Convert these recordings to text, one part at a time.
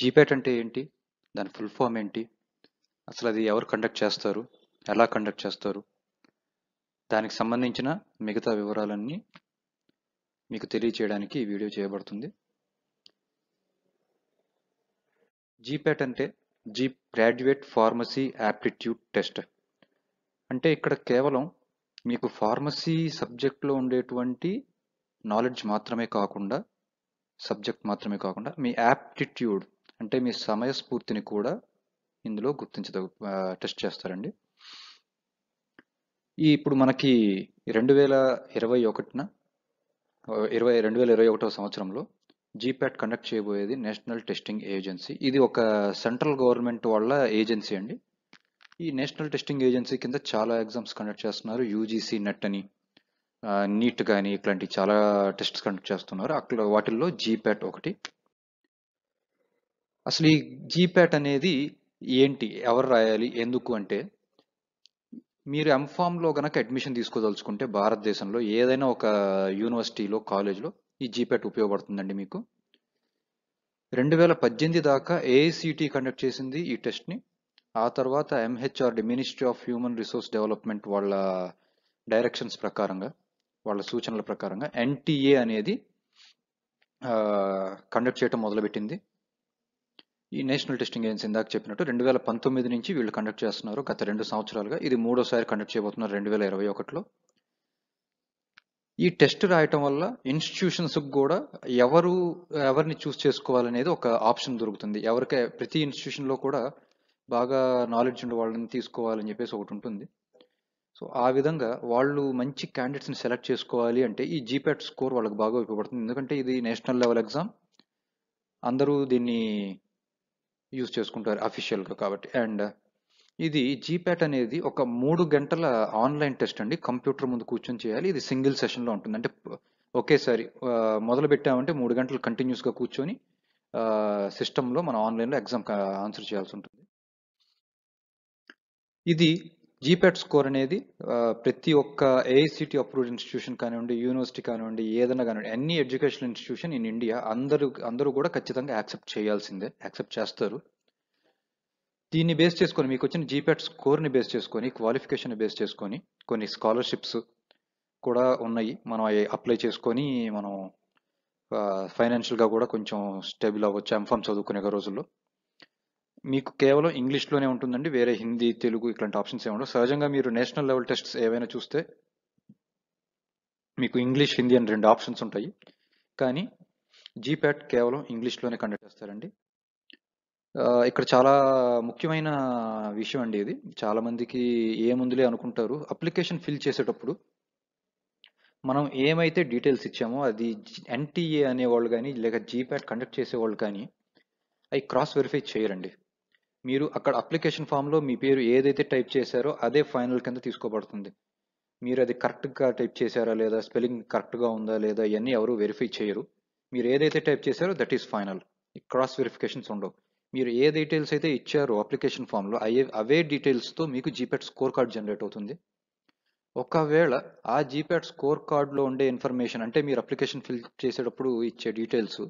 GPAT అంటే ఏంటి దాని ఫుల్ ఫామ్ ఏంటి అసలు అది ఎవరు కండక్ట్ చేస్తారు ఎలా కండక్ట్ చేస్తారు దానికి సంబంధించిన మిగతా వివరాలన్నీ మీకు తెలియచేయడానికి ఈ వీడియో చేయబడుతుంది జీపేట్ అంటే G graduate pharmacy aptitude test అంటే ఇక్కడ కేవలం మీకు ఫార్మసీ సబ్జెక్ట్లో ఉండేటువంటి నాలెడ్జ్ మాత్రమే కాకుండా సబ్జెక్ట్ మాత్రమే కాకుండా మీ యాప్టిట్యూడ్ అంటే మీ సమయ స్ఫూర్తిని కూడా ఇందులో గుర్తించదగ టెస్ట్ చేస్తారండి ఈ ఇప్పుడు మనకి రెండు వేల ఇరవై ఒకటిన ఇరవై రెండు వేల ఇరవై ఒకటో సంవత్సరంలో జీప్యాట్ కండక్ట్ చేయబోయేది నేషనల్ టెస్టింగ్ ఏజెన్సీ ఇది ఒక సెంట్రల్ గవర్నమెంట్ వాళ్ళ ఏజెన్సీ అండి ఈ నేషనల్ టెస్టింగ్ ఏజెన్సీ కింద చాలా ఎగ్జామ్స్ కండక్ట్ చేస్తున్నారు యూజీసీ నెట్ అని నీట్ కానీ ఇట్లాంటి చాలా టెస్ట్స్ కండక్ట్ చేస్తున్నారు అక్కడ వాటిల్లో జీప్యాట్ ఒకటి అసలు ఈ జీప్యాట్ అనేది ఏంటి ఎవరు రాయాలి ఎందుకు అంటే మీరు ఎంఫామ్లో కనుక అడ్మిషన్ తీసుకోదలుచుకుంటే భారతదేశంలో ఏదైనా ఒక యూనివర్సిటీలో కాలేజ్లో ఈ జీప్యాట్ ఉపయోగపడుతుందండి మీకు రెండు వేల పద్దెనిమిది దాకా ఏఐసిటి కండక్ట్ చేసింది ఈ టెస్ట్ని ఆ తర్వాత MHRD ministry of human resource development వాళ్ళ డైరెక్షన్స్ ప్రకారంగా వాళ్ళ సూచనల ప్రకారంగా ఎన్టీఏ అనేది కండక్ట్ చేయటం మొదలుపెట్టింది ఈ నేషనల్ టెస్టింగ్ ఏజెన్సీ ఇందాక చెప్పినట్టు రెండు వేల పంతొమ్మిది నుంచి వీళ్ళు కండక్ట్ చేస్తున్నారు గత రెండు సంవత్సరాలుగా ఇది మూడోసారి కండక్ట్ చేయబోతున్నారు రెండు వేల ఇరవై ఒకటిలో ఈ టెస్ట్ రాయటం వల్ల ఇన్స్టిట్యూషన్స్కి కూడా ఎవరు ఎవరిని చూస్ చేసుకోవాలనేది ఒక ఆప్షన్ దొరుకుతుంది ఎవరికే ప్రతి ఇన్స్టిట్యూషన్లో కూడా బాగా నాలెడ్జ్ ఉండే వాళ్ళని తీసుకోవాలని చెప్పేసి ఒకటి ఉంటుంది సో ఆ విధంగా వాళ్ళు మంచి క్యాండిడేట్స్ని సెలెక్ట్ చేసుకోవాలి అంటే ఈ జీప్యాట్ స్కోర్ వాళ్ళకి బాగా ఉపయోగపడుతుంది ఎందుకంటే ఇది నేషనల్ లెవెల్ ఎగ్జామ్ అందరూ దీన్ని యూజ్ చేసుకుంటారు అఫీషియల్గా కాబట్టి అండ్ ఇది జీప్యాట్ అనేది ఒక మూడు గంటల ఆన్లైన్ టెస్ట్ అండి కంప్యూటర్ ముందు కూర్చొని చేయాలి ఇది సింగిల్ సెషన్లో ఉంటుంది అంటే ఒకేసారి మొదలు పెట్టామంటే మూడు గంటలు కంటిన్యూస్గా కూర్చొని సిస్టంలో మనం ఆన్లైన్లో ఎగ్జామ్ ఆన్సర్ చేయాల్సి ఉంటుంది ఇది జీపెట్ స్కోర్ e అనేది ప్రతి ఒక్క ఏఐసిటీ అప్రూవ్డ్ ఇన్స్టిట్యూషన్ కానివ్వండి యూనివర్సిటీ కానివ్వండి ఏదైనా కానివ్వండి అన్ని ఎడ్యుకేషనల్ ఇన్స్టిట్యూషన్ ఇన్ ఇండియా అందరూ అందరూ కూడా ఖచ్చితంగా యాక్సెప్ట్ చేయాల్సిందే యాక్సెప్ట్ చేస్తారు దీన్ని బేస్ చేసుకొని మీకు వచ్చిన జీపెట్ స్కోర్ని బేస్ చేసుకొని క్వాలిఫికేషన్ బేస్ చేసుకొని కొన్ని స్కాలర్షిప్స్ కూడా ఉన్నాయి మనం అవి అప్లై చేసుకొని మనం ఫైనాన్షియల్గా కూడా కొంచెం స్టేబుల్ అవ్వచ్చు ఎంఫామ్ చదువుకునే రోజుల్లో మీకు కేవలం ఇంగ్లీష్లోనే ఉంటుందండి వేరే హిందీ తెలుగు ఇట్లాంటి ఆప్షన్స్ ఏమి సహజంగా మీరు నేషనల్ లెవెల్ టెస్ట్స్ ఏవైనా చూస్తే మీకు ఇంగ్లీష్ హిందీ అని రెండు ఆప్షన్స్ ఉంటాయి కానీ జీప్యాట్ కేవలం ఇంగ్లీష్లోనే కండక్ట్ చేస్తారండి ఇక్కడ చాలా ముఖ్యమైన విషయం అండి ఇది చాలామందికి ఏముందిలే అనుకుంటారు అప్లికేషన్ ఫిల్ చేసేటప్పుడు మనం ఏమైతే డీటెయిల్స్ ఇచ్చామో అది ఎన్టీఏ అనేవాళ్ళు కానీ లేక జీప్యాట్ కండక్ట్ చేసేవాళ్ళు కానీ అవి క్రాస్ వెరిఫై చేయరండి మీరు అక్కడ అప్లికేషన్ ఫామ్లో మీ పేరు ఏదైతే టైప్ చేశారో అదే ఫైనల్ కింద తీసుకోబడుతుంది మీరు అది కరెక్ట్గా టైప్ చేశారా లేదా స్పెల్లింగ్ కరెక్ట్గా ఉందా లేదా ఇవన్నీ ఎవరు వెరిఫై చేయరు మీరు ఏదైతే టైప్ చేశారో that is final cross verifications ఉండవు మీరు ఏ డీటెయిల్స్ అయితే ఇచ్చారో అప్లికేషన్ ఫామ్లో అయ్యే అవే డీటెయిల్స్తో మీకు జీపెట్ స్కోర్ కార్డ్ జనరేట్ అవుతుంది ఒకవేళ ఆ జీపెట్ స్కోర్ కార్డ్లో ఉండే ఇన్ఫర్మేషన్ అంటే మీరు అప్లికేషన్ ఫిల్ చేసేటప్పుడు ఇచ్చే డీటెయిల్స్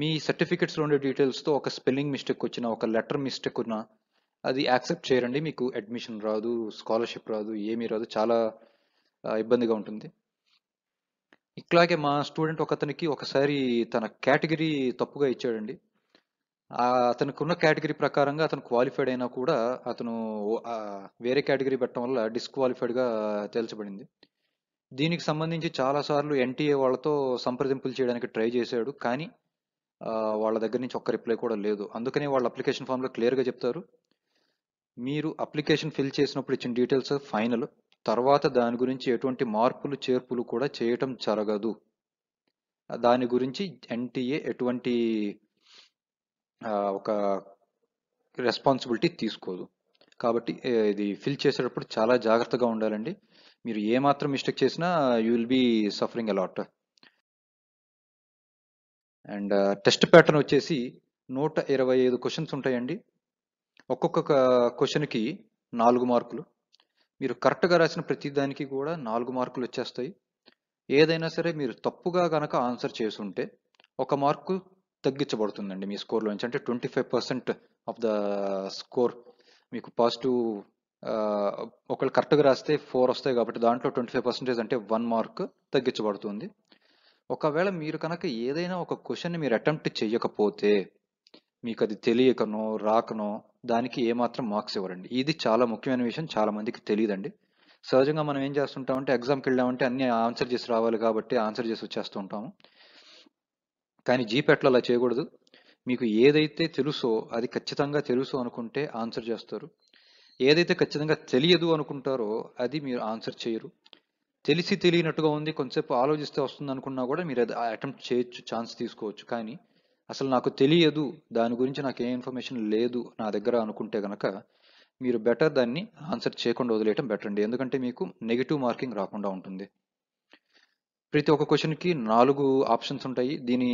మీ సర్టిఫికెట్స్లో ఉండే డీటెయిల్స్తో ఒక స్పెల్లింగ్ మిస్టేక్ వచ్చినా ఒక లెటర్ మిస్టేక్ ఉన్నా అది యాక్సెప్ట్ చేయరండి మీకు అడ్మిషన్ రాదు స్కాలర్షిప్ రాదు ఏమీ రాదు చాలా ఇబ్బందిగా ఉంటుంది ఇట్లాగే మా స్టూడెంట్ ఒక అతనికి ఒకసారి తన కేటగిరీ తప్పుగా ఇచ్చాడండి అతనికి ఉన్న కేటగిరీ ప్రకారంగా అతను క్వాలిఫైడ్ అయినా కూడా అతను వేరే కేటగిరీ పెట్టడం వల్ల డిస్క్వాలిఫైడ్గా తేల్చబడింది దీనికి సంబంధించి చాలాసార్లు ఎన్టీఏ వాళ్ళతో సంప్రదింపులు చేయడానికి ట్రై చేశాడు కానీ వాళ్ళ దగ్గర నుంచి ఒక్క రిప్లై కూడా లేదు అందుకని వాళ్ళ అప్లికేషన్ ఫామ్లో క్లియర్గా చెప్తారు మీరు అప్లికేషన్ ఫిల్ చేసినప్పుడు ఇచ్చిన డీటెయిల్స్ ఫైనల్ తర్వాత దాని గురించి ఎటువంటి మార్పులు చేర్పులు కూడా చేయటం జరగదు దాని గురించి ఎన్టీఏ ఎటువంటి ఒక రెస్పాన్సిబిలిటీ తీసుకోదు కాబట్టి ఇది ఫిల్ చేసేటప్పుడు చాలా జాగ్రత్తగా ఉండాలండి మీరు ఏమాత్రం మిస్టేక్ చేసినా you will be suffering a lot and test pattern వచ్చేసి నూట ఇరవై ఐదు క్వశ్చన్స్ ఉంటాయండి ఒక్కొక్క క్వశ్చన్కి నాలుగు మార్కులు మీరు కరెక్ట్గా రాసిన ప్రతిదానికి కూడా నాలుగు మార్కులు వచ్చేస్తాయి ఏదైనా సరే మీరు తప్పుగా కనుక ఆన్సర్ చేసి ఉంటే ఒక మార్కు తగ్గించబడుతుందండి మీ స్కోర్లో నుంచి అంటే twenty five percent of the score మీకు పాజిటివ్ ఒకళ్ళు కరెక్ట్గా రాస్తే ఫోర్ వస్తాయి కాబట్టి దాంట్లో ట్వంటీ ఫైవ్ పర్సెంటేజ్ అంటే వన్ మార్క్ తగ్గించబడుతుంది ఒకవేళ మీరు కనుక ఏదైనా ఒక క్వశ్చన్ మీరు అటెంప్ట్ చేయకపోతే మీకు అది తెలియకనో రాకనో దానికి ఏమాత్రం మార్క్స్ ఇవ్వరండి ఇది చాలా ముఖ్యమైన విషయం చాలా మందికి తెలియదండి సహజంగా మనం ఏం చేస్తుంటామంటే ఎగ్జామ్కి వెళ్ళామంటే అన్ని ఆన్సర్ చేసి రావాలి కాబట్టి ఆన్సర్ చేసి వచ్చేస్తూ ఉంటాము కానీ జీపెట్లో అలా చేయకూడదు మీకు ఏదైతే తెలుసో అది ఖచ్చితంగా తెలుసు అనుకుంటే ఆన్సర్ చేస్తారు ఏదైతే ఖచ్చితంగా తెలియదు అనుకుంటారో అది మీరు ఆన్సర్ చేయరు తెలిసి తెలియనట్టుగా ఉంది కొంతసేపు ఆలోచిస్తే వస్తుంది అనుకున్నా కూడా మీరు అది అటెంప్ట్ చేయొచ్చు ఛాన్స్ తీసుకోవచ్చు కానీ అసలు నాకు తెలియదు దాని గురించి నాకు ఏ ఇన్ఫర్మేషన్ లేదు నా దగ్గర అనుకుంటే కనుక మీరు బెటర్ దాన్ని ఆన్సర్ చేయకుండా వదిలేయటం బెటర్ అండి ఎందుకంటే మీకు నెగిటివ్ మార్కింగ్ రాకుండా ఉంటుంది ప్రతి ఒక్క క్వశ్చన్కి నాలుగు ఆప్షన్స్ ఉంటాయి దీని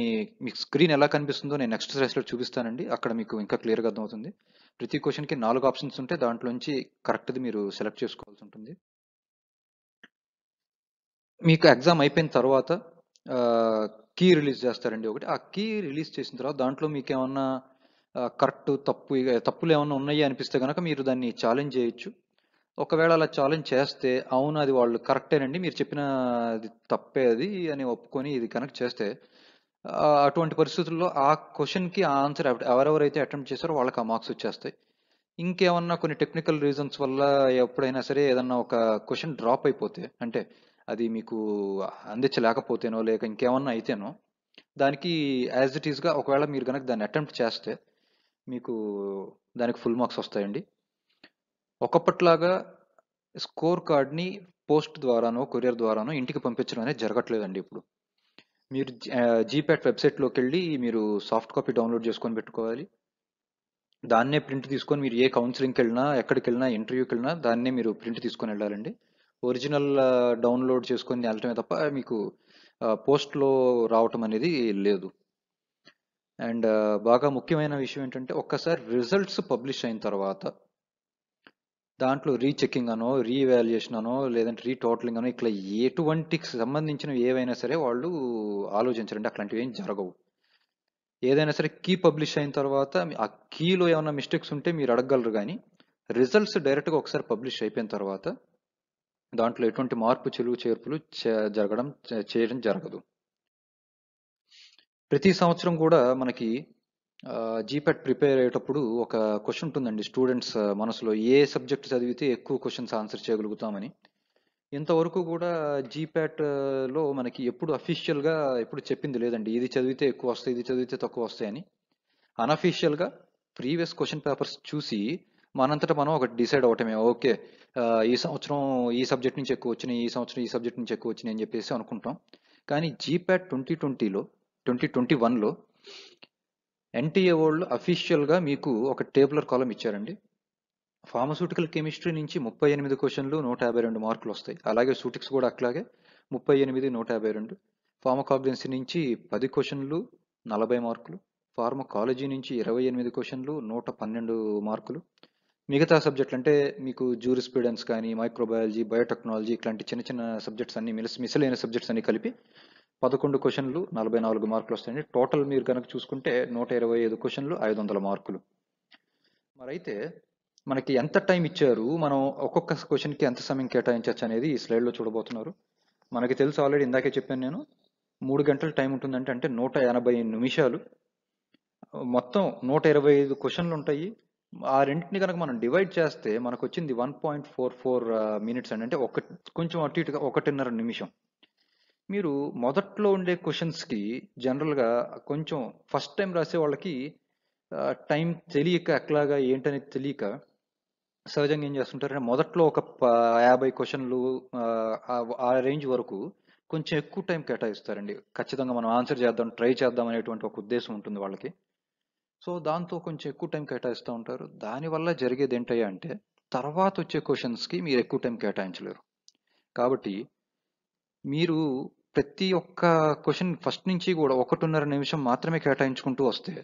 మీకు స్క్రీన్ ఎలా కనిపిస్తుందో నేను నెక్స్ట్ స్లైడ్స్లో చూపిస్తానండి అక్కడ మీకు ఇంకా క్లియర్గా అర్థమవుతుంది ప్రతి క్వశ్చన్కి నాలుగు ఆప్షన్స్ ఉంటే దాంట్లోంచి కరెక్ట్ది మీరు సెలెక్ట్ చేసుకోవాల్సి ఉంటుంది మీకు ఎగ్జామ్ అయిపోయిన తర్వాత కీ రిలీజ్ చేస్తారండి ఒకటి ఆ కీ రిలీజ్ చేసిన తర్వాత దాంట్లో మీకు ఏమన్నా కరెక్ట్ తప్పు తప్పులు ఏమైనా ఉన్నాయి అనిపిస్తే కనుక మీరు దాన్ని ఛాలెంజ్ చేయొచ్చు ఒకవేళ అలా ఛాలెంజ్ చేస్తే అవును అది వాళ్ళు కరెక్టేనండి మీరు చెప్పిన అది తప్పే అది అని ఒప్పుకొని ఇది కనెక్ట్ చేస్తే అటువంటి పరిస్థితుల్లో ఆ క్వశ్చన్కి ఆ ఆన్సర్ ఎవరెవరైతే అటెంప్ట్ చేశారో వాళ్ళకి ఆ మార్క్స్ వచ్చేస్తాయి ఇంకేమన్నా కొన్ని టెక్నికల్ రీజన్స్ వల్ల ఎప్పుడైనా సరే ఏదన్నా ఒక క్వశ్చన్ డ్రాప్ అయిపోతే అంటే అది మీకు అందించలేకపోతేనో లేక ఇంకేమన్నా అయితేనో దానికి యాజ్ ఇట్ ఈస్గా ఒకవేళ మీరు కనుక దాన్ని అటెంప్ట్ చేస్తే మీకు దానికి ఫుల్ మార్క్స్ వస్తాయండి ఒకప్పటిలాగా స్కోర్ కార్డ్ని పోస్ట్ ద్వారానో కొరియర్ ద్వారానో ఇంటికి పంపించడం అనేది జరగట్లేదండి ఇప్పుడు మీరు జీప్యాట్ వెబ్సైట్లోకి వెళ్ళి మీరు సాఫ్ట్ కాపీ డౌన్లోడ్ చేసుకొని పెట్టుకోవాలి దాన్నే ప్రింట్ తీసుకొని మీరు ఏ కౌన్సిలింగ్కి వెళ్ళినా ఎక్కడికి వెళ్ళినా ఇంటర్వ్యూకి వెళ్ళినా దాన్నే మీరు ప్రింట్ తీసుకొని వెళ్ళాలండి ఒరిజినల్ డౌన్లోడ్ చేసుకొని వెళ్ళటమే తప్ప మీకు పోస్ట్లో రావటం అనేది లేదు అండ్ బాగా ముఖ్యమైన విషయం ఏంటంటే ఒక్కసారి రిజల్ట్స్ పబ్లిష్ అయిన తర్వాత దాంట్లో రీచెకింగ్ అనో రీవాల్యుయేషన్ అనో లేదంటే రీటోటలింగ్ అనో ఇట్లా ఎటువంటికి సంబంధించిన ఏవైనా సరే వాళ్ళు ఆలోచించరండి అట్లాంటివి ఏం జరగవు ఏదైనా సరే కీ పబ్లిష్ అయిన తర్వాత ఆ కీలో ఏమైనా మిస్టేక్స్ ఉంటే మీరు అడగగలరు కానీ రిజల్ట్స్ డైరెక్ట్గా ఒకసారి పబ్లిష్ అయిపోయిన తర్వాత దాంట్లో ఎటువంటి మార్పు చెలువు చేర్పులు జరగడం చేయడం జరగదు ప్రతి సంవత్సరం కూడా మనకి జీపెట్ ప్రిపేర్ అయ్యేటప్పుడు ఒక క్వశ్చన్ ఉంటుందండి స్టూడెంట్స్ మనసులో ఏ సబ్జెక్ట్ చదివితే ఎక్కువ క్వశ్చన్స్ ఆన్సర్ చేయగలుగుతామని ఇంతవరకు కూడా జీప్యాట్లో మనకి ఎప్పుడు అఫీషియల్గా ఎప్పుడు చెప్పింది లేదండి ఇది చదివితే ఎక్కువ వస్తాయి ఇది చదివితే తక్కువ వస్తాయని అన్అఫీషియల్గా ప్రీవియస్ క్వశ్చన్ పేపర్స్ చూసి మనంతటా మనం ఒకటి డిసైడ్ అవటమే ఓకే ఈ సంవత్సరం ఈ సబ్జెక్ట్ నుంచి ఎక్కువ వచ్చినాయి ఈ సంవత్సరం ఈ సబ్జెక్ట్ నుంచి ఎక్కువ వచ్చినాయి అని చెప్పేసి అనుకుంటాం కానీ జీప్యాట్ ట్వంటీ ట్వంటీలో ట్వంటీ ట్వంటీ వన్లో ఎన్టీఏ వాళ్ళు అఫీషియల్గా మీకు ఒక టేబులర్ కాలం ఇచ్చారండి ఫార్మస్యూటికల్ కెమిస్ట్రీ నుంచి ముప్పై ఎనిమిది క్వశ్చన్లు నూట యాభై రెండు మార్కులు వస్తాయి అలాగే సూటిక్స్ కూడా అట్లాగే ముప్పై ఎనిమిది నూట యాభై రెండు ఫార్మకాగ్నెన్సీ నుంచి పది క్వశ్చన్లు నలభై మార్కులు ఫార్మకాలజీ నుంచి ఇరవై ఎనిమిది క్వశ్చన్లు నూట పన్నెండు మార్కులు మిగతా సబ్జెక్టులు అంటే మీకు జూరిస్ప్రూడెన్స్ కానీ మైక్రోబయాలజీ బయోటెక్నాలజీ ఇట్లాంటి చిన్న చిన్న సబ్జెక్ట్స్ అన్ని మిలిసి మిసలైన సబ్జెక్ట్స్ అన్ని కలిపి పదకొండు క్వశ్చన్లు నలభై నాలుగు మార్కులు వస్తాయండి టోటల్ మీరు కనుక చూసుకుంటే నూట ఇరవై ఐదు క్వశ్చన్లు ఐదు వందల మార్కులు మరి అయితే మనకి ఎంత టైం ఇచ్చారు మనం ఒక్కొక్క క్వశ్చన్కి ఎంత సమయం కేటాయించవచ్చు అనేది ఈ స్లైడ్లో చూడబోతున్నారు మనకి తెలుసు ఆల్రెడీ ఇందాకే చెప్పాను నేను మూడు గంటల టైం ఉంటుందంటే అంటే నూట ఎనభై నిమిషాలు మొత్తం నూట ఇరవై ఐదు క్వశ్చన్లు ఉంటాయి ఆ రెంటిని కనుక మనం డివైడ్ చేస్తే మనకు వచ్చింది one point four four minutes అండి అంటే ఒక కొంచెం అటు ఇటుగా ఒకటిన్నర నిమిషం మీరు మొదట్లో ఉండే క్వశ్చన్స్కి జనరల్గా కొంచెం ఫస్ట్ టైం రాసే వాళ్ళకి టైం తెలియక ఎట్లాగా ఏంటనేది తెలియక సహజంగా ఏం చేస్తుంటారంటే మొదట్లో ఒక యాభై క్వశ్చన్లు ఆ రేంజ్ వరకు కొంచెం ఎక్కువ టైం కేటాయిస్తారండి ఖచ్చితంగా మనం ఆన్సర్ చేద్దాం ట్రై చేద్దాం అనేటువంటి ఒక ఉద్దేశం ఉంటుంది వాళ్ళకి సో దాంతో కొంచెం ఎక్కువ టైం కేటాయిస్తూ ఉంటారు దానివల్ల జరిగేది ఏంటయ్యా అంటే తర్వాత వచ్చే క్వశ్చన్స్కి మీరు ఎక్కువ టైం కేటాయించలేరు కాబట్టి మీరు ప్రతి ఒక్క క్వశ్చన్ ఫస్ట్ నుంచి కూడా ఒకటిన్నర నిమిషం మాత్రమే కేటాయించుకుంటూ వస్తే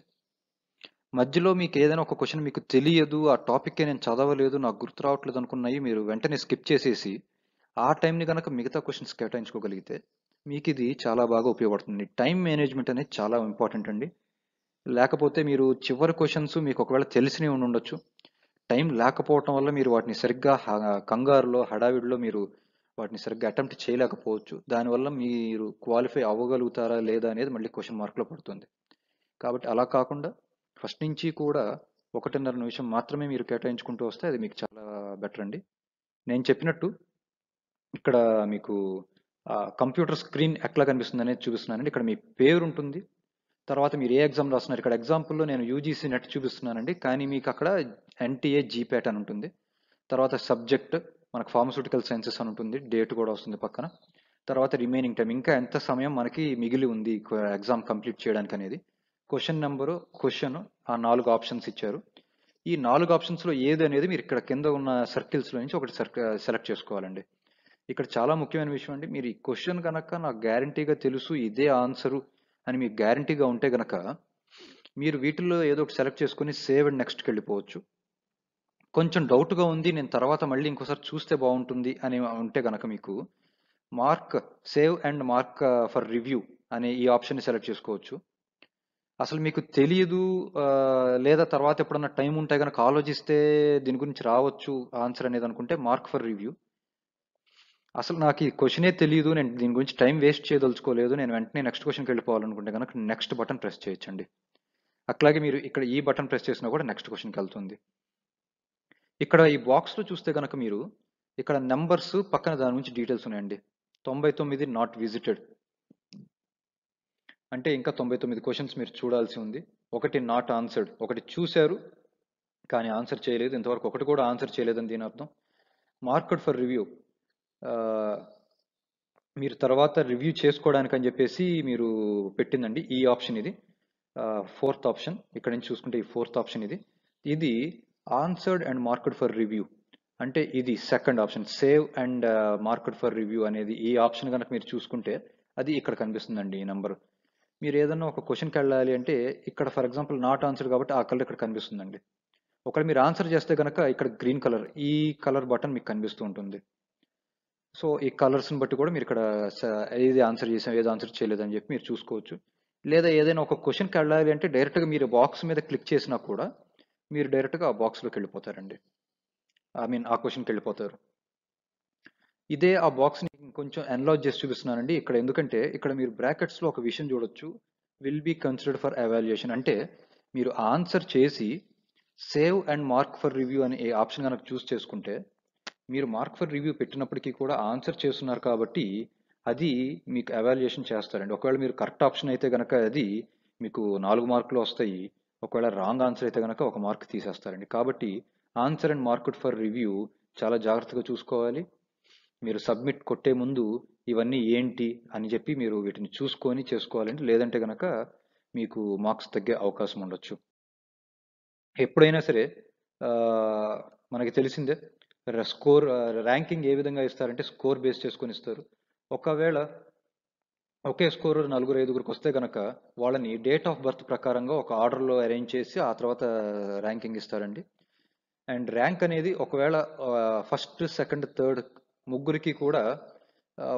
మధ్యలో మీకు ఏదైనా ఒక క్వశ్చన్ మీకు తెలియదు ఆ టాపిక్కే నేను చదవలేదు నాకు గుర్తు రావట్లేదు అనుకున్నాయి మీరు వెంటనే స్కిప్ చేసేసి ఆ టైంని కనుక మిగతా క్వశ్చన్స్ కేటాయించుకోగలిగితే మీకు ఇది చాలా బాగా ఉపయోగపడుతుంది టైం మేనేజ్మెంట్ అనేది చాలా ఇంపార్టెంట్ అండి లేకపోతే మీరు చివరి క్వశ్చన్స్ మీకు ఒకవేళ తెలిసినవి ఉండొచ్చు టైం లేకపోవటం వల్ల మీరు వాటిని సరిగ్గా కంగారులో హడావిడిలో మీరు వాటిని సరిగ్గా అటెంప్ట్ చేయలేకపోవచ్చు దానివల్ల మీరు క్వాలిఫై అవ్వగలుగుతారా లేదా అనేది మళ్ళీ క్వశ్చన్ మార్క్లో పడుతుంది కాబట్టి అలా కాకుండా ఫస్ట్ నుంచి కూడా ఒకటిన్నర నిమిషం మాత్రమే మీరు కేటాయించుకుంటూ వస్తే అది మీకు చాలా బెటర్ అండి నేను చెప్పినట్టు ఇక్కడ మీకు కంప్యూటర్ స్క్రీన్ ఎట్లా కనిపిస్తుంది అనేది చూపిస్తున్నానండి ఇక్కడ మీ పేరు ఉంటుంది తర్వాత మీరు ఏ ఎగ్జామ్ రాస్తున్నారు ఇక్కడ ఎగ్జాంపుల్లో నేను యూజీసీ నెట్ చూపిస్తున్నానండి కానీ మీకు అక్కడ ఎన్టీఏ జీపేట్ అని ఉంటుంది తర్వాత సబ్జెక్ట్ మనకు ఫార్మస్యూటికల్ సైన్సెస్ అని ఉంటుంది డేట్ కూడా వస్తుంది పక్కన తర్వాత రిమైనింగ్ టైం ఇంకా ఎంత సమయం మనకి మిగిలి ఉంది ఎగ్జామ్ కంప్లీట్ చేయడానికి అనేది క్వశ్చన్ నెంబరు క్వశ్చన్ ఆ నాలుగు ఆప్షన్స్ ఇచ్చారు ఈ నాలుగు ఆప్షన్స్లో ఏది అనేది మీరు ఇక్కడ కింద ఉన్న సర్కిల్స్లో నుంచి ఒకటి సెలెక్ట్ చేసుకోవాలండి ఇక్కడ చాలా ముఖ్యమైన విషయం అండి మీరు ఈ క్వశ్చన్ కనుక నాకు గ్యారంటీగా తెలుసు ఇదే ఆన్సరు అని మీకు గ్యారంటీగా ఉంటే గనక మీరు వీటిల్లో ఏదో ఒకటి సెలెక్ట్ చేసుకుని సేవ్ అండ్ నెక్స్ట్కి వెళ్ళిపోవచ్చు కొంచెం డౌట్గా ఉంది నేను తర్వాత మళ్ళీ ఇంకోసారి చూస్తే బాగుంటుంది అని ఉంటే కనుక మీకు mark save and mark for review అనే ఈ ఆప్షన్ని సెలెక్ట్ చేసుకోవచ్చు అసలు మీకు తెలియదు uh, లేదా తర్వాత ఎప్పుడన్నా టైం ఉంటే కనుక ఆలోచిస్తే దీని గురించి రావచ్చు ఆన్సర్ అనేది అనుకుంటే మార్క్ ఫర్ రివ్యూ అసలు నాకు ఈ క్వశ్చనే తెలియదు నేను దీని గురించి టైం వేస్ట్ చేయదలుచుకోలేదు నేను వెంటనే నెక్స్ట్ క్వశ్చన్కి వెళ్ళిపోవాలనుకుంటే కనుక నెక్స్ట్ బటన్ ప్రెస్ చేయొచ్చండి అట్లాగే మీరు ఇక్కడ ఈ బటన్ ప్రెస్ చేసినా కూడా నెక్స్ట్ క్వశ్చన్కి వెళ్తుంది ఇక్కడ ఈ బాక్స్లో చూస్తే కనుక మీరు ఇక్కడ నెంబర్స్ పక్కన దాని గురించి డీటెయిల్స్ ఉన్నాయండి తొంభై తొమ్మిది నాట్ విజిటెడ్ అంటే ఇంకా తొంభై తొమ్మిది క్వశ్చన్స్ మీరు చూడాల్సి ఉంది ఒకటి నాట్ ఆన్సర్డ్ ఒకటి చూశారు కానీ ఆన్సర్ చేయలేదు ఇంతవరకు ఒకటి కూడా ఆన్సర్ చేయలేదని దీని అర్థం మార్కెట్ ఫర్ రివ్యూ మీరు తర్వాత రివ్యూ చేసుకోవడానికి అని చెప్పేసి మీరు పెట్టిందండి ఈ ఆప్షన్ ఇది ఫోర్త్ ఆప్షన్ ఇక్కడ నుంచి చూసుకుంటే ఈ ఫోర్త్ ఆప్షన్ ఇది ఇది answered and marked for review అంటే ఇది second option save and marked for review అనేది ఈ ఆప్షన్ కనుక మీరు చూసుకుంటే అది ఇక్కడ కనిపిస్తుందండి ఈ నెంబర్ మీరు ఏదన్నా ఒక క్వశ్చన్కి వెళ్ళాలి అంటే ఇక్కడ ఫర్ ఎగ్జాంపుల్ నాట్ ఆన్సర్ కాబట్టి ఆ కలర్ ఇక్కడ కనిపిస్తుందండి ఒకవేళ మీరు ఆన్సర్ చేస్తే కనుక ఇక్కడ గ్రీన్ కలర్ ఈ కలర్ బటన్ మీకు కనిపిస్తూ ఉంటుంది సో ఈ కలర్స్ని బట్టి కూడా మీరు ఇక్కడ ఏది ఆన్సర్ చేసాం ఏది ఆన్సర్ చేయలేదు అని చెప్పి మీరు చూసుకోవచ్చు లేదా ఏదైనా ఒక క్వశ్చన్కి వెళ్ళాలి అంటే డైరెక్ట్గా మీరు బాక్స్ మీద క్లిక్ చేసినా కూడా మీరు డైరెక్ట్గా ఆ బాక్స్లోకి వెళ్ళిపోతారండి ఐ మీన్ ఆ క్వశ్చన్కి వెళ్ళిపోతారు ఇదే ఆ బాక్స్ని కొంచెం అన్లాజ్ చేసి చూపిస్తున్నానండి ఇక్కడ ఎందుకంటే ఇక్కడ మీరు బ్రాకెట్స్లో ఒక విషయం చూడొచ్చు will be considered for evaluation అంటే మీరు ఆన్సర్ చేసి save and mark for review అనే ఏ ఆప్షన్ కనుక చూస్ చేసుకుంటే మీరు మార్క్ ఫర్ రివ్యూ పెట్టినప్పటికీ కూడా ఆన్సర్ చేస్తున్నారు కాబట్టి అది మీకు అవాల్యుయేషన్ చేస్తారండి ఒకవేళ మీరు కరెక్ట్ ఆప్షన్ అయితే కనుక అది మీకు నాలుగు మార్కులు వస్తాయి ఒకవేళ రాంగ్ ఆన్సర్ అయితే కనుక ఒక మార్క్ తీసేస్తారండి కాబట్టి answer and marked for review చాలా జాగ్రత్తగా చూసుకోవాలి మీరు సబ్మిట్ కొట్టే ముందు ఇవన్నీ ఏంటి అని చెప్పి మీరు వీటిని చూసుకొని చేసుకోవాలండి లేదంటే కనుక మీకు మార్క్స్ తగ్గే అవకాశం ఉండొచ్చు ఎప్పుడైనా సరే మనకి తెలిసిందే స్కోర్ ర్యాంకింగ్ ఏ విధంగా ఇస్తారంటే స్కోర్ బేస్ చేసుకొని ఇస్తారు ఒకవేళ ఒకే స్కోరు నలుగురు ఐదుగురికి వస్తే కనుక వాళ్ళని డేట్ ఆఫ్ బర్త్ ప్రకారంగా ఒక ఆర్డర్లో అరేంజ్ చేసి ఆ తర్వాత ర్యాంకింగ్ ఇస్తారండి అండ్ ర్యాంక్ అనేది ఒకవేళ ఫస్ట్ సెకండ్ థర్డ్ ముగ్గురికి కూడా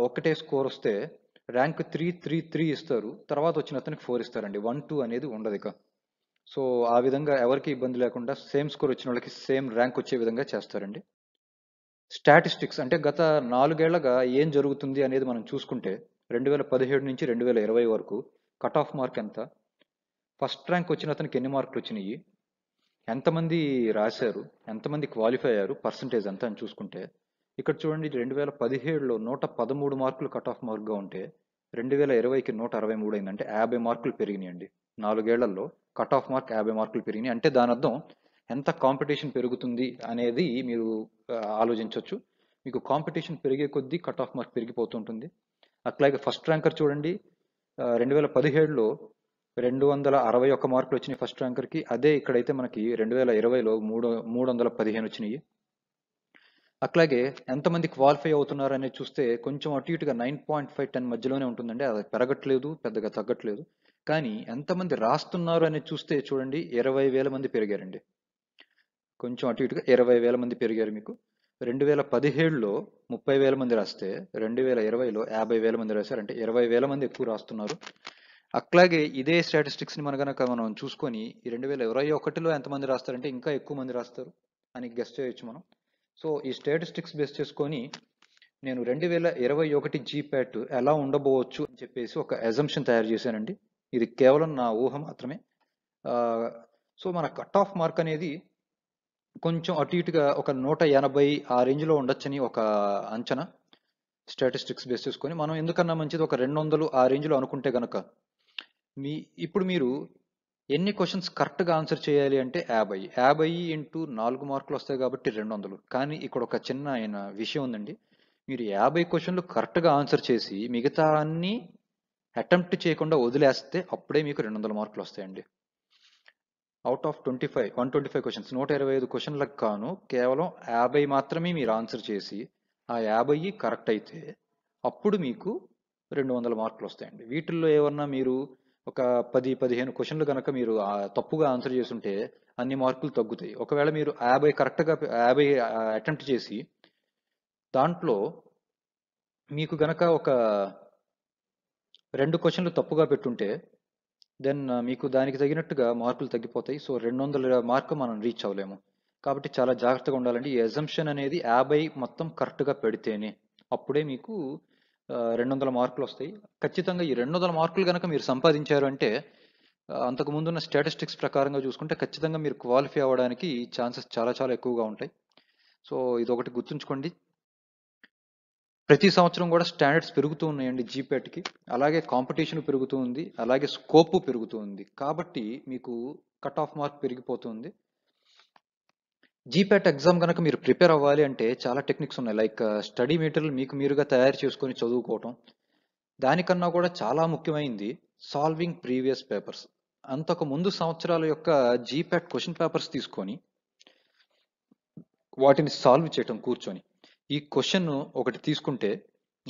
ఒకటే స్కోర్ వస్తే ర్యాంక్ త్రీ త్రీ త్రీ ఇస్తారు తర్వాత వచ్చిన అతనికి ఫోర్ ఇస్తారండి వన్ టూ అనేది ఉండదు ఇక సో ఆ విధంగా ఎవరికి ఇబ్బంది లేకుండా సేమ్ స్కోర్ వచ్చిన వాళ్ళకి సేమ్ ర్యాంక్ వచ్చే విధంగా చేస్తారండి స్టాటిస్టిక్స్ అంటే గత నాలుగేళ్లగా ఏం జరుగుతుంది అనేది మనం చూసుకుంటే రెండు వేల పదిహేడు నుంచి రెండు వేల ఇరవై వరకు కట్ ఆఫ్ మార్క్ ఎంత ఫస్ట్ ర్యాంక్ వచ్చిన అతనికి ఎన్ని మార్కులు వచ్చినాయి ఎంతమంది రాశారు ఎంతమంది క్వాలిఫై అయ్యారు పర్సంటేజ్ ఎంత అని చూసుకుంటే ఇక్కడ చూడండి రెండు వేల పదిహేడులో నూట పదమూడు మార్కులు కట్ ఆఫ్ మార్క్గా ఉంటే రెండు వేల ఇరవైకి నూట అరవై మూడు అయిందంటే యాభై మార్కులు పెరిగినాయి అండి నాలుగేళ్లలో కట్ ఆఫ్ మార్క్ యాభై మార్కులు పెరిగినాయి అంటే దాని అర్థం ఎంత కాంపిటీషన్ పెరుగుతుంది అనేది మీరు ఆలోచించవచ్చు మీకు కాంపిటీషన్ పెరిగే కొద్దీ కట్ ఆఫ్ మార్క్ పెరిగిపోతుంటుంది అట్లాగే ఫస్ట్ ర్యాంకర్ చూడండి రెండు వేల పదిహేడులో రెండు వందల అరవై ఒక్క మార్కులు వచ్చినాయి ఫస్ట్ ర్యాంకర్కి అదే ఇక్కడైతే మనకి రెండు వేల ఇరవైలో మూడు మూడు వందల పదిహేను వచ్చినాయి అట్లాగే ఎంతమంది క్వాలిఫై అవుతున్నారు అనేది చూస్తే కొంచెం అటు ఇటుగా నైన్ పాయింట్ ఫైవ్ టెన్ మధ్యలోనే ఉంటుందండి అది పెరగట్లేదు పెద్దగా తగ్గట్లేదు కానీ ఎంతమంది రాస్తున్నారు అనేది చూస్తే చూడండి ఇరవై వేల మంది పెరిగారండి కొంచెం అటు ఇటుగా ఇరవై వేల మంది పెరిగారు మీకు రెండు వేల పదిహేడులో ముప్పై వేల మంది రాస్తే రెండు వేల ఇరవైలో యాభై వేల మంది రాశారు అంటే ఇరవై వేల మంది ఎక్కువ రాస్తున్నారు అట్లాగే ఇదే స్టాటిస్టిక్స్ని మన కనుక మనం చూసుకొని రెండు వేల ఇరవై ఒకటిలో ఎంతమంది రాస్తారంటే ఇంకా ఎక్కువ మంది రాస్తారు అని గెస్ట్ చేయొచ్చు మనం సో ఈ స్టాటిస్టిక్స్ బేస్ చేసుకొని నేను రెండు వేల ఇరవై ఒకటి జీప్యాట్ ఎలా ఉండబోవచ్చు అని చెప్పేసి ఒక ఎజంప్షన్ తయారు చేశానండి ఇది కేవలం నా ఊహ మాత్రమే సో మన కట్ ఆఫ్ మార్క్ అనేది కొంచెం అటు ఇటుగా ఒక నూట ఎనభై ఆ రేంజ్లో ఉండొచ్చని ఒక అంచనా స్టాటిస్టిక్స్ బేస్ చేసుకొని మనం ఎందుకన్నా మంచిది ఒక రెండు వందలు ఆ రేంజ్లో అనుకుంటే కనుక మీ ఇప్పుడు మీరు ఎన్ని క్వశ్చన్స్ కరెక్ట్గా ఆన్సర్ చేయాలి అంటే యాభై యాభై ఇంటూ నాలుగు మార్కులు వస్తాయి కాబట్టి రెండు వందలు కానీ ఇక్కడ ఒక చిన్న ఆయన విషయం ఉందండి మీరు యాభై క్వశ్చన్లు కరెక్ట్గా ఆన్సర్ చేసి మిగతా అన్నీ అటెంప్ట్ చేయకుండా వదిలేస్తే అప్పుడే మీకు రెండు వందల మార్కులు వస్తాయండి out of twenty five one twenty five questions నూట ఇరవై ఐదు క్వశ్చన్లకు కాను కేవలం యాభై మాత్రమే మీరు ఆన్సర్ చేసి ఆ యాభై కరెక్ట్ అయితే అప్పుడు మీకు రెండు వందల మార్కులు వస్తాయండి వీటిల్లో ఏమన్నా మీరు ఒక పది పదిహేను క్వశ్చన్లు కనుక మీరు తప్పుగా ఆన్సర్ చేస్తుంటే అన్ని మార్కులు తగ్గుతాయి ఒకవేళ మీరు యాభై కరెక్ట్గా యాభై అటెంప్ట్ చేసి దాంట్లో మీకు గనక ఒక రెండు క్వశ్చన్లు తప్పుగా పెట్టుంటే దెన్ uh, మీకు దానికి తగినట్టుగా మార్కులు తగ్గిపోతాయి సో రెండు వందల మార్కు మనం రీచ్ అవ్వలేము కాబట్టి చాలా జాగ్రత్తగా ఉండాలండి ఈ ఎజంప్షన్ అనేది యాభై మొత్తం కరెక్ట్గా పెడితేనే అప్పుడే మీకు రెండు వందల మార్కులు వస్తాయి ఖచ్చితంగా ఈ రెండు వందల మార్కులు కనుక మీరు సంపాదించారు అంటే ఉన్న స్టాటిస్టిక్స్ ప్రకారంగా చూసుకుంటే ఖచ్చితంగా మీరు క్వాలిఫై అవ్వడానికి ఛాన్సెస్ చాలా చాలా ఎక్కువగా ఉంటాయి సో ఇది ఒకటి గుర్తుంచుకోండి ప్రతి సంవత్సరం కూడా స్టాండర్డ్స్ పెరుగుతూ ఉన్నాయండి జీపెట్కి అలాగే కాంపిటీషన్ పెరుగుతూ ఉంది అలాగే స్కోప్ పెరుగుతూ ఉంది కాబట్టి మీకు కట్ ఆఫ్ మార్క్ పెరిగిపోతుంది జీపెట్ ఎగ్జామ్ కనుక మీరు ప్రిపేర్ అవ్వాలి అంటే చాలా టెక్నిక్స్ ఉన్నాయి లైక్ స్టడీ మెటీరియల్ మీకు మీరుగా తయారు చేసుకొని చదువుకోవటం దానికన్నా కూడా చాలా ముఖ్యమైంది సాల్వింగ్ ప్రీవియస్ పేపర్స్ అంతకు ముందు సంవత్సరాల యొక్క జీపెట్ క్వశ్చన్ పేపర్స్ తీసుకొని వాటిని సాల్వ్ చేయటం కూర్చొని ఈ క్వశ్చన్ ఒకటి తీసుకుంటే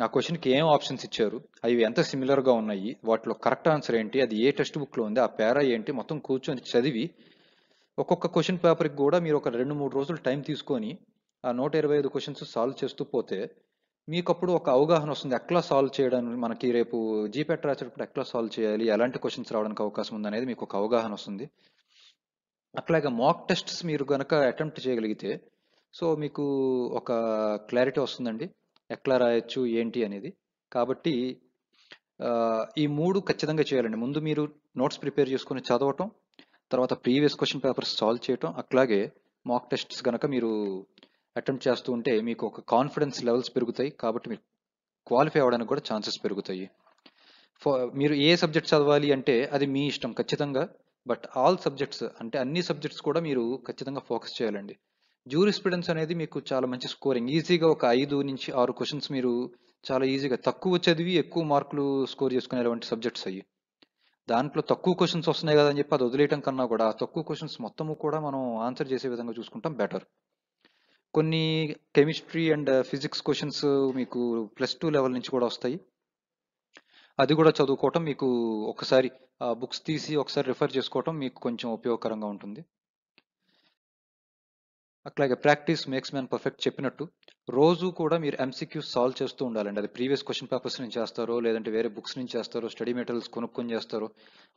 ఆ క్వశ్చన్కి ఏం ఆప్షన్స్ ఇచ్చారు అవి ఎంత సిమిలర్గా ఉన్నాయి వాటిలో కరెక్ట్ ఆన్సర్ ఏంటి అది ఏ టెక్స్ట్ బుక్లో ఉంది ఆ పేరా ఏంటి మొత్తం కూర్చొని చదివి ఒక్కొక్క క్వశ్చన్ పేపర్కి కూడా మీరు ఒక రెండు మూడు రోజులు టైం తీసుకొని ఆ నూట ఇరవై ఐదు క్వశ్చన్స్ సాల్వ్ చేస్తూ పోతే మీకు అప్పుడు ఒక అవగాహన వస్తుంది ఎట్లా సాల్వ్ చేయడానికి మనకి రేపు జీపెట్ రాసేటప్పుడు ఎట్లా సాల్వ్ చేయాలి ఎలాంటి క్వశ్చన్స్ రావడానికి అవకాశం ఉంది అనేది మీకు ఒక అవగాహన వస్తుంది అట్లాగే మాక్ టెస్ట్స్ మీరు కనుక అటెంప్ట్ చేయగలిగితే సో మీకు ఒక క్లారిటీ వస్తుందండి ఎట్లా రాయొచ్చు ఏంటి అనేది కాబట్టి ఈ మూడు ఖచ్చితంగా చేయాలండి ముందు మీరు నోట్స్ ప్రిపేర్ చేసుకుని చదవటం తర్వాత ప్రీవియస్ క్వశ్చన్ పేపర్స్ సాల్వ్ చేయటం అట్లాగే మాక్ టెస్ట్స్ కనుక మీరు అటెంప్ట్ చేస్తూ ఉంటే మీకు ఒక కాన్ఫిడెన్స్ లెవెల్స్ పెరుగుతాయి కాబట్టి మీరు క్వాలిఫై అవ్వడానికి కూడా ఛాన్సెస్ పెరుగుతాయి మీరు ఏ సబ్జెక్ట్ చదవాలి అంటే అది మీ ఇష్టం ఖచ్చితంగా బట్ ఆల్ సబ్జెక్ట్స్ అంటే అన్ని సబ్జెక్ట్స్ కూడా మీరు ఖచ్చితంగా ఫోకస్ చేయాలండి జూరిస్ప్రిడెన్స్ అనేది మీకు చాలా మంచి స్కోరింగ్ ఈజీగా ఒక ఐదు నుంచి ఆరు క్వశ్చన్స్ మీరు చాలా ఈజీగా తక్కువ చదివి ఎక్కువ మార్కులు స్కోర్ చేసుకునేటువంటి సబ్జెక్ట్స్ అయ్యి దాంట్లో తక్కువ క్వశ్చన్స్ వస్తున్నాయి కదా అని చెప్పి అది వదిలేయటం కన్నా కూడా తక్కువ క్వశ్చన్స్ మొత్తము కూడా మనం ఆన్సర్ చేసే విధంగా చూసుకుంటాం బెటర్ కొన్ని కెమిస్ట్రీ అండ్ ఫిజిక్స్ క్వశ్చన్స్ మీకు ప్లస్ టూ లెవెల్ నుంచి కూడా వస్తాయి అది కూడా చదువుకోవటం మీకు ఒకసారి బుక్స్ తీసి ఒకసారి రిఫర్ చేసుకోవటం మీకు కొంచెం ఉపయోగకరంగా ఉంటుంది అట్లాగే ప్రాక్టీస్ మేక్స్ మ్యాన్ పర్ఫెక్ట్ చెప్పినట్టు రోజు కూడా మీరు ఎంసీక్యూస్ సాల్వ్ చేస్తూ ఉండాలండి అది ప్రీవియస్ క్వశ్చన్ పేపర్స్ నుంచి చేస్తారో లేదంటే వేరే బుక్స్ నుంచి చేస్తారో స్టడీ మెటీరియల్స్ కొనుక్కొని చేస్తారో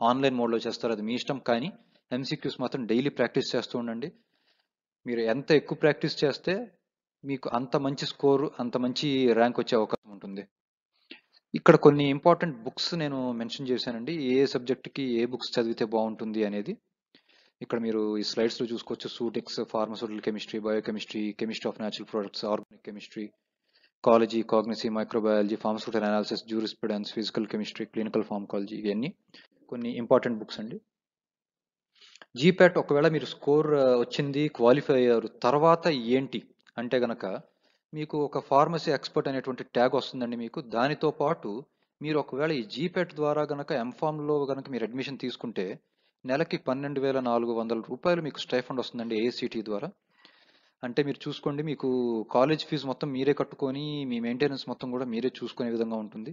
ఆన్లైన్ మోడ్లో చేస్తారో అది మీ ఇష్టం కానీ ఎంసీక్యూస్ మాత్రం డైలీ ప్రాక్టీస్ చేస్తూ ఉండండి మీరు ఎంత ఎక్కువ ప్రాక్టీస్ చేస్తే మీకు అంత మంచి స్కోరు అంత మంచి ర్యాంక్ వచ్చే అవకాశం ఉంటుంది ఇక్కడ కొన్ని ఇంపార్టెంట్ బుక్స్ నేను మెన్షన్ చేశానండి ఏ సబ్జెక్ట్కి ఏ బుక్స్ చదివితే బాగుంటుంది అనేది ఇక్కడ మీరు ఈ స్లైడ్స్లో చూసుకోవచ్చు సూటిక్స్ pharmaceutical chemistry biochemistry chemistry of natural products organic chemistry కాలజీ కాగ్నసీ microbiology pharmaceutical analysis jurisprudence physical chemistry clinical pharmacology ఇవన్నీ కొన్ని ఇంపార్టెంట్ బుక్స్ అండి జీప్యాట్ ఒకవేళ మీరు స్కోర్ వచ్చింది క్వాలిఫై అయ్యారు తర్వాత ఏంటి అంటే గనక మీకు ఒక ఫార్మసీ ఎక్స్పర్ట్ అనేటువంటి ట్యాగ్ వస్తుందండి మీకు దానితో పాటు మీరు ఒకవేళ ఈ జీప్యాట్ ద్వారా గనక ఎంఫామ్లో గనక మీరు అడ్మిషన్ తీసుకుంటే నెలకి పన్నెండు వేల నాలుగు వందల రూపాయలు మీకు స్టైఫండ్ వస్తుందండి ఏఐసిటీ ద్వారా అంటే మీరు చూసుకోండి మీకు కాలేజ్ ఫీజు మొత్తం మీరే కట్టుకొని మీ మెయింటెనెన్స్ మొత్తం కూడా మీరే చూసుకునే విధంగా ఉంటుంది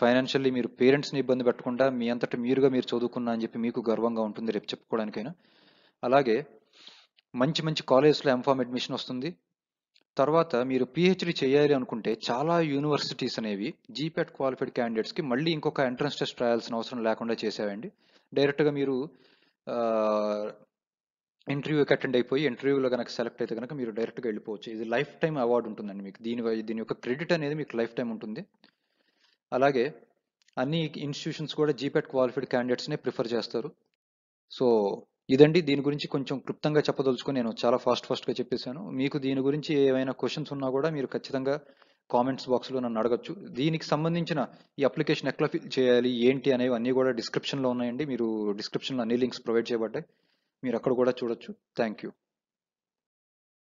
ఫైనాన్షియల్లీ మీరు పేరెంట్స్ని ఇబ్బంది పెట్టకుండా మీ అంతటా మీరుగా మీరు చదువుకున్నా అని చెప్పి మీకు గర్వంగా ఉంటుంది రేపు చెప్పుకోవడానికైనా అలాగే మంచి మంచి కాలేజెస్లో ఎంఫామ్ అడ్మిషన్ వస్తుంది తర్వాత మీరు పిహెచ్డి చేయాలి అనుకుంటే చాలా యూనివర్సిటీస్ అనేవి జీపెట్ క్వాలిఫైడ్ క్యాండిడేట్స్కి మళ్ళీ ఇంకొక ఎంట్రన్స్ టెస్ట్ రాయాల్సిన అవసరం లేకుండా చేసేవండి డైరెక్ట్గా మీరు ఇంటర్వ్యూకి అటెండ్ అయిపోయి ఇంటర్వ్యూలో కనుక సెలెక్ట్ అయితే కనుక మీరు డైరెక్ట్గా వెళ్ళిపోవచ్చు ఇది లైఫ్ టైం అవార్డు ఉంటుందండి మీకు దీని దీని యొక్క క్రెడిట్ అనేది మీకు లైఫ్ టైం ఉంటుంది అలాగే అన్ని ఇన్స్టిట్యూషన్స్ కూడా జీపెట్ క్వాలిఫైడ్ క్యాండిడేట్స్నే ప్రిఫర్ చేస్తారు సో ఇదండి దీని గురించి కొంచెం క్లుప్తంగా చెప్పదలుచుకుని నేను చాలా ఫాస్ట్ ఫాస్ట్గా చెప్పేశాను మీకు దీని గురించి ఏమైనా క్వశ్చన్స్ ఉన్నా కూడా మీరు ఖచ్చితంగా కామెంట్స్ బాక్స్లో నన్ను అడగచ్చు దీనికి సంబంధించిన ఈ అప్లికేషన్ ఎట్లా ఫిల్ చేయాలి ఏంటి అనేవి అన్నీ కూడా డిస్క్రిప్షన్లో ఉన్నాయండి మీరు డిస్క్రిప్షన్లో అన్ని లింక్స్ ప్రొవైడ్ చేయబడ్డాయి మీరు అక్కడ కూడా చూడొచ్చు థ్యాంక్ యూ